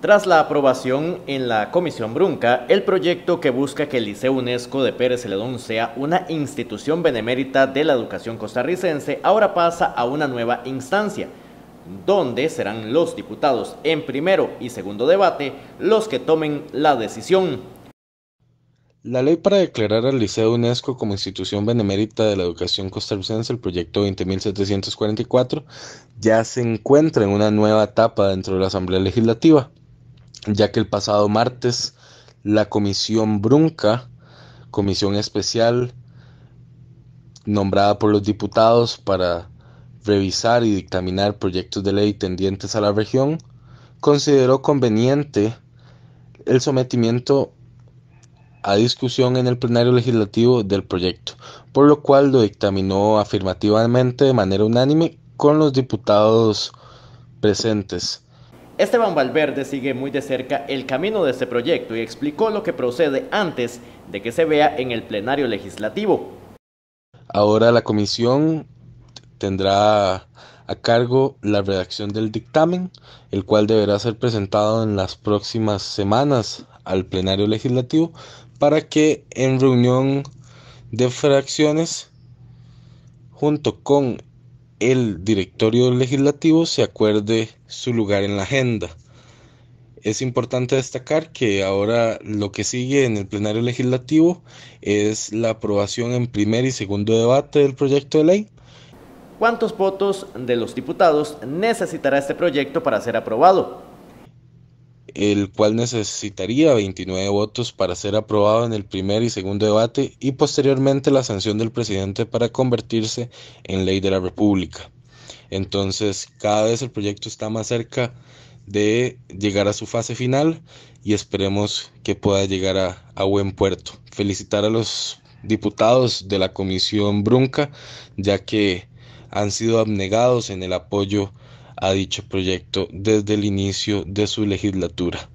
Tras la aprobación en la Comisión Brunca, el proyecto que busca que el Liceo UNESCO de Pérez Celedón sea una institución benemérita de la educación costarricense ahora pasa a una nueva instancia, donde serán los diputados en primero y segundo debate los que tomen la decisión. La ley para declarar al Liceo UNESCO como institución benemérita de la educación costarricense, el proyecto 20.744, ya se encuentra en una nueva etapa dentro de la Asamblea Legislativa ya que el pasado martes la comisión Brunca, comisión especial nombrada por los diputados para revisar y dictaminar proyectos de ley tendientes a la región, consideró conveniente el sometimiento a discusión en el plenario legislativo del proyecto, por lo cual lo dictaminó afirmativamente de manera unánime con los diputados presentes. Esteban Valverde sigue muy de cerca el camino de este proyecto y explicó lo que procede antes de que se vea en el plenario legislativo. Ahora la comisión tendrá a cargo la redacción del dictamen, el cual deberá ser presentado en las próximas semanas al plenario legislativo para que en reunión de fracciones junto con el directorio legislativo se acuerde su lugar en la agenda. Es importante destacar que ahora lo que sigue en el plenario legislativo es la aprobación en primer y segundo debate del proyecto de ley. ¿Cuántos votos de los diputados necesitará este proyecto para ser aprobado? el cual necesitaría 29 votos para ser aprobado en el primer y segundo debate y posteriormente la sanción del presidente para convertirse en ley de la República. Entonces, cada vez el proyecto está más cerca de llegar a su fase final y esperemos que pueda llegar a, buen puerto. Felicitar a los diputados de la Comisión Brunca, ya que han sido abnegados en el apoyo a dicho proyecto desde el inicio de su legislatura.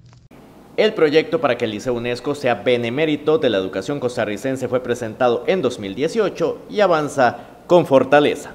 El proyecto para que el Liceo UNESCO sea benemérito de la educación costarricense fue presentado en 2018 y avanza con fortaleza.